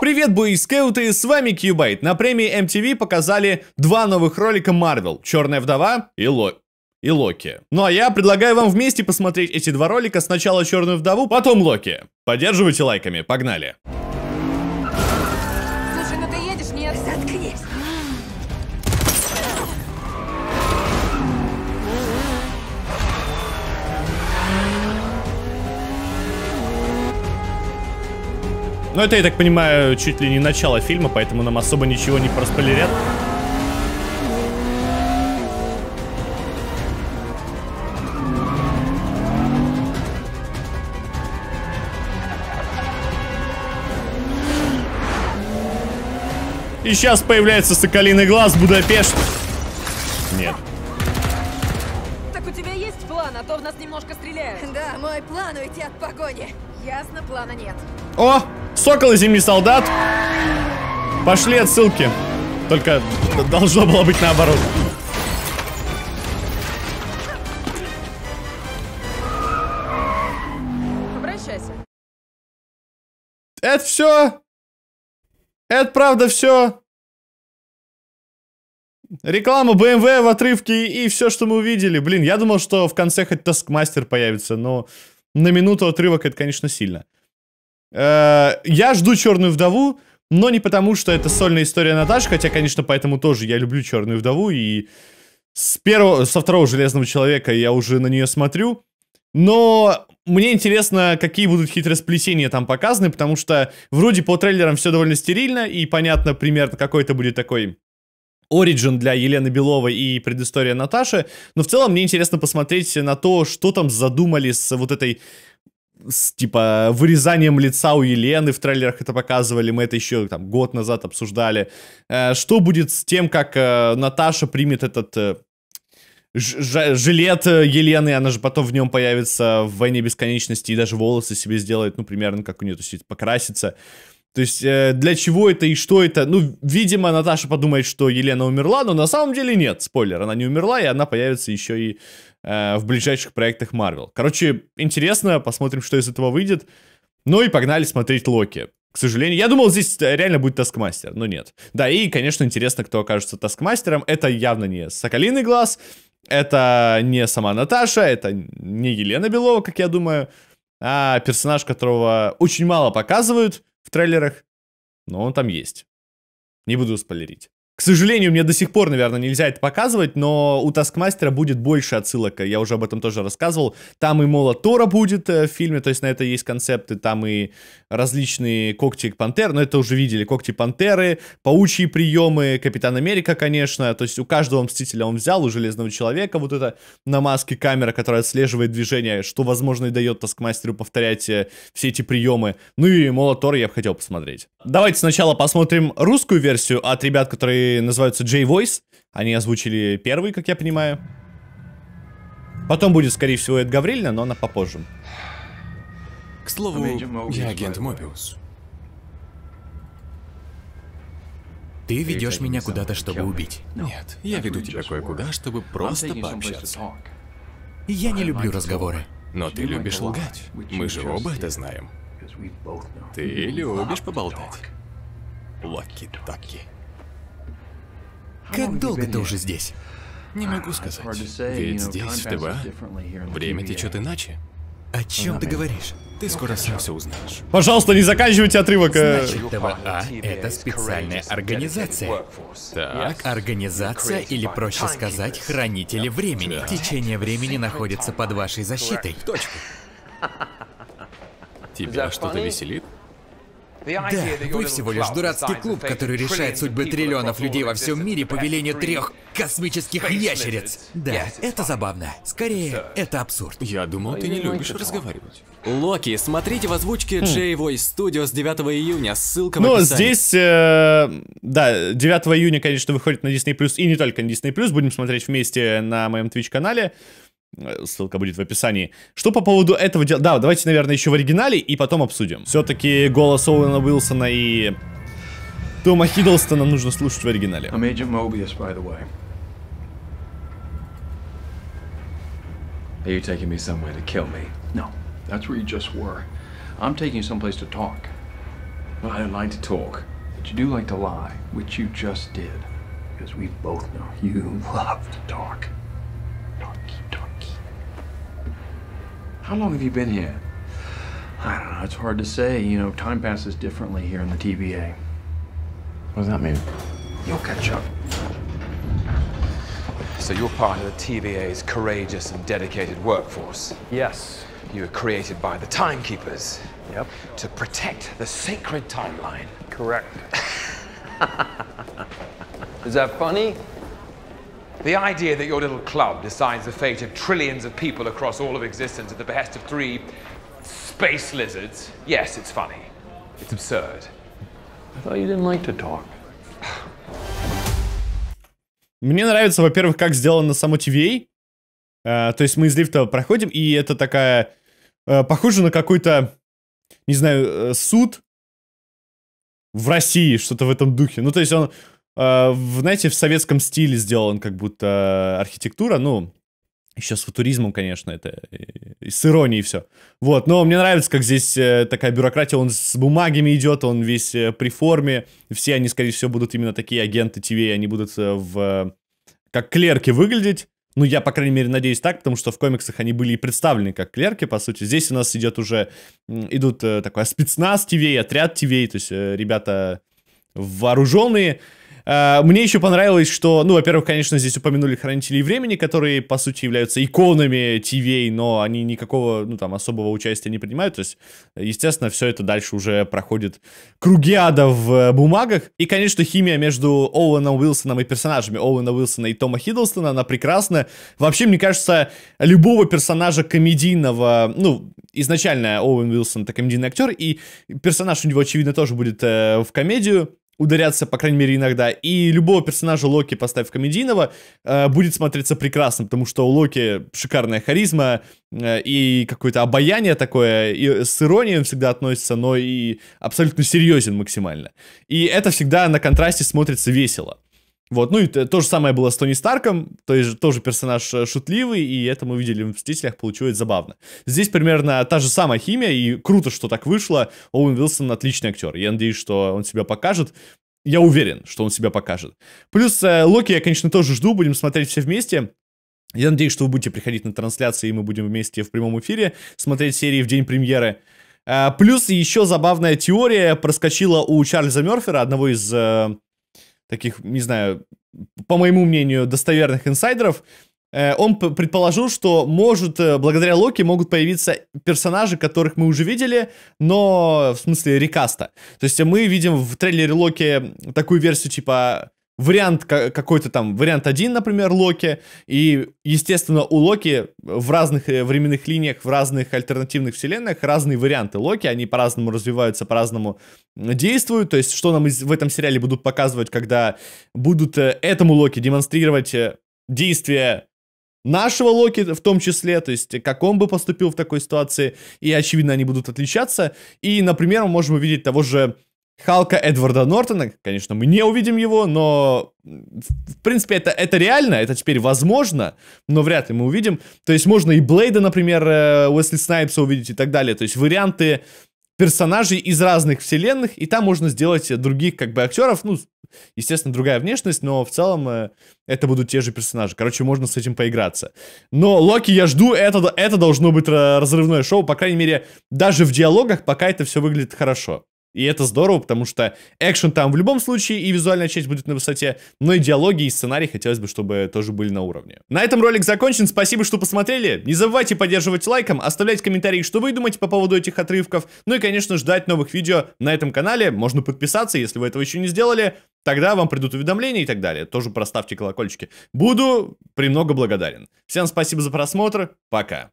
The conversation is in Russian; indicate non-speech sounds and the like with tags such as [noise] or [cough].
Привет, бои боискауты, с вами Кьюбайт. На премии MTV показали два новых ролика Marvel, Черная вдова и Ло и Локи. Ну а я предлагаю вам вместе посмотреть эти два ролика, сначала Черную вдову, потом Локи. Поддерживайте лайками, погнали. Но это, я так понимаю, чуть ли не начало фильма, поэтому нам особо ничего не проспойлерят. И сейчас появляется соколиный глаз Будапешт. Нет. Так у тебя есть план, а то в нас немножко стреляют. Да, мой план уйти от погони. Ясно, плана нет. О! Сокол и зимний солдат. Пошли отсылки. Только должно было быть наоборот. Обращайся. Это все. Это правда все. Реклама BMW в отрывке и все, что мы увидели. Блин, я думал, что в конце хоть Таскмастер появится, но на минуту отрывок, это, конечно, сильно. Э, я жду «Черную вдову», но не потому, что это сольная история Наташи, хотя, конечно, поэтому тоже я люблю «Черную вдову», и с первого, со второго «Железного человека» я уже на нее смотрю. Но мне интересно, какие будут хитросплетения там показаны, потому что вроде по трейлерам все довольно стерильно, и понятно примерно какой это будет такой Origin для Елены Беловой и предыстория Наташи. Но в целом мне интересно посмотреть на то, что там задумали с вот этой с, типа, вырезанием лица у Елены в трейлерах это показывали, мы это еще там год назад обсуждали. Э, что будет с тем, как э, Наташа примет этот э, жилет Елены, она же потом в нем появится в «Войне бесконечности» и даже волосы себе сделает, ну, примерно как у нее, то есть покрасится. То есть, э, для чего это и что это? Ну, видимо, Наташа подумает, что Елена умерла, но на самом деле нет. Спойлер, она не умерла, и она появится еще и э, в ближайших проектах Марвел. Короче, интересно, посмотрим, что из этого выйдет. Ну и погнали смотреть Локи. К сожалению, я думал, здесь э, реально будет Таскмастер, но нет. Да, и, конечно, интересно, кто окажется Таскмастером. Это явно не Соколиный Глаз, это не сама Наташа, это не Елена Белова, как я думаю, а персонаж, которого очень мало показывают — в трейлерах, но он там есть. Не буду спойлерить. К сожалению, мне до сих пор, наверное, нельзя это показывать, но у Таскмастера будет больше отсылок, я уже об этом тоже рассказывал. Там и Молот Тора будет э, в фильме, то есть на это есть концепты, там и различные когти пантер, но это уже видели, когти пантеры, паучьи приемы, Капитан Америка, конечно, то есть у каждого Мстителя он взял, у Железного Человека вот это на маске камера, которая отслеживает движение, что, возможно, и дает Таскмастеру повторять э, все эти приемы. Ну и Молот Тора я бы хотел посмотреть. Давайте сначала посмотрим русскую версию от ребят, которые которые называются J-Voice. Они озвучили первый, как я понимаю. Потом будет, скорее всего, Эд Гаврильна, но она попозже. К слову, я агент Мобиус. Ты ведешь меня куда-то, чтобы убить. Ну, Нет, я веду тебя кое-куда, чтобы просто пообщаться. Я не люблю разговоры. Но ты любишь лгать. Мы же оба это знаем. Ты любишь поболтать. Лаки-таки. Как долго ты уже здесь? Не могу сказать. Ведь здесь, в ТВ, время течет иначе. О чем ты говоришь? Ты ну, скоро сам все узнаешь. Пожалуйста, не заканчивайте отрывок. Э. Значит, ТВА — это специальная организация. Так. Организация, или проще сказать, хранители времени. Да. Течение времени находится под вашей защитой. точку. [laughs] Тебя что-то веселит? Да, вы всего лишь дурацкий клуб, который решает судьбы триллионов людей во всем мире по велению трех космических ящериц. Да, это забавно. Скорее, это абсурд. Я думал, ты не любишь разговаривать. Локи, смотрите в озвучке хм. J Voice Studio с 9 июня. Ссылка в Ну, здесь, э, да, 9 июня, конечно, выходит на Disney+, и не только на Disney+, будем смотреть вместе на моем Twitch-канале. Ссылка будет в описании. Что по поводу этого дела? Да, давайте, наверное, еще в оригинале и потом обсудим. Все-таки голос Оуэна Уилсона и Тома Хиддлстона нужно слушать в оригинале. I'm Agent Mobius, by the way. Are you taking me somewhere to kill me? No, that's where you just were. I'm taking you someplace to talk. Well, I don't like to talk, but you do like to lie, which you just did. Because we both know you love to talk. How long have you been here? I don't know. It's hard to say. You know, time passes differently here in the TVA. What does that mean? You'll catch up. So you're part of the TVA's courageous and dedicated workforce? Yes. You were created by the Timekeepers. Yep. To protect the sacred timeline. Correct. [laughs] Is that funny? The idea that your little club decides the fate of trillions of people across all of existence at the behest of three space lizards, yes, it's funny. It's absurd. I thought you didn't like to talk. Мне нравится, во-первых, как сделано само TVA. А, то есть мы из лифта проходим, и это такая... А, похоже на какой-то, не знаю, суд в России, что-то в этом духе. Ну, то есть он а, в, знаете, в советском стиле сделан как будто архитектура, ну, еще с футуризмом, конечно, это и с иронией все. Вот, но мне нравится, как здесь э, такая бюрократия, он с бумагами идет, он весь э, при форме. Все они, скорее всего, будут именно такие агенты ТВ, они будут э, в... как клерки выглядеть. Ну, я, по крайней мере, надеюсь так, потому что в комиксах они были и представлены как клерки, по сути. Здесь у нас идет уже, идут такой спецназ ТВ, отряд ТВ, то есть ребята вооруженные, Э, мне еще понравилось, что, ну, во-первых, конечно, здесь упомянули хранителей времени, которые, по сути, являются иконами ТВ, но они никакого, ну, там, особого участия не принимают. То есть, естественно, все это дальше уже проходит круги ада в э, бумагах. И, конечно, химия между Оуэном Уилсоном и персонажами Оуэна Уилсона и Тома Хиддлстона, она прекрасна. Вообще, мне кажется, любого персонажа комедийного, ну, изначально Оуэн Уилсон это комедийный актер, и персонаж у него, очевидно, тоже будет э, в комедию ударяться по крайней мере, иногда. И любого персонажа Локи поставь комедийного э, будет смотреться прекрасно, потому что у Локи шикарная харизма э, и какое-то обаяние такое, и с иронией он всегда относится, но и абсолютно серьезен максимально. И это всегда на контрасте смотрится весело. Вот, ну и то, же самое было с Тони Старком, то есть тоже персонаж э, шутливый, и это мы видели в «Мстителях», получилось забавно. Здесь примерно та же самая химия, и круто, что так вышло. Оуэн Вилсон отличный актер, я надеюсь, что он себя покажет. Я уверен, что он себя покажет. Плюс э, Локи я, конечно, тоже жду, будем смотреть все вместе. Я надеюсь, что вы будете приходить на трансляции, и мы будем вместе в прямом эфире смотреть серии в день премьеры. Э, плюс еще забавная теория проскочила у Чарльза Мерфера, одного из... Э, таких, не знаю, по моему мнению, достоверных инсайдеров, э, он предположил, что может, э, благодаря Локи могут появиться персонажи, которых мы уже видели, но в смысле рекаста. То есть мы видим в трейлере Локи такую версию типа вариант какой-то там, вариант один, например, Локи, и, естественно, у Локи в разных э, временных линиях, в разных альтернативных вселенных разные варианты Локи, они по-разному развиваются, по-разному действуют, то есть что нам в этом сериале будут показывать, когда будут э, этому Локи демонстрировать э, действия нашего Локи в том числе, то есть как он бы поступил в такой ситуации, и, очевидно, они будут отличаться, и, например, мы можем увидеть того же Халка Эдварда Нортона. Конечно, мы не увидим его, но в принципе это, это реально, это теперь возможно, но вряд ли мы увидим. То есть можно и Блейда, например, э, Уэсли Снайпса увидеть и так далее. То есть варианты персонажей из разных вселенных, и там можно сделать других как бы актеров, ну, естественно, другая внешность, но в целом э, это будут те же персонажи. Короче, можно с этим поиграться. Но Локи я жду, это, это должно быть э, разрывное шоу, по крайней мере, даже в диалогах пока это все выглядит хорошо. И это здорово, потому что экшен там в любом случае и визуальная часть будет на высоте, но и диалоги и сценарий хотелось бы, чтобы тоже были на уровне. На этом ролик закончен, спасибо, что посмотрели. Не забывайте поддерживать лайком, оставлять комментарии, что вы думаете по поводу этих отрывков, ну и, конечно, ждать новых видео на этом канале. Можно подписаться, если вы этого еще не сделали, тогда вам придут уведомления и так далее. Тоже проставьте колокольчики. Буду премного благодарен. Всем спасибо за просмотр, пока.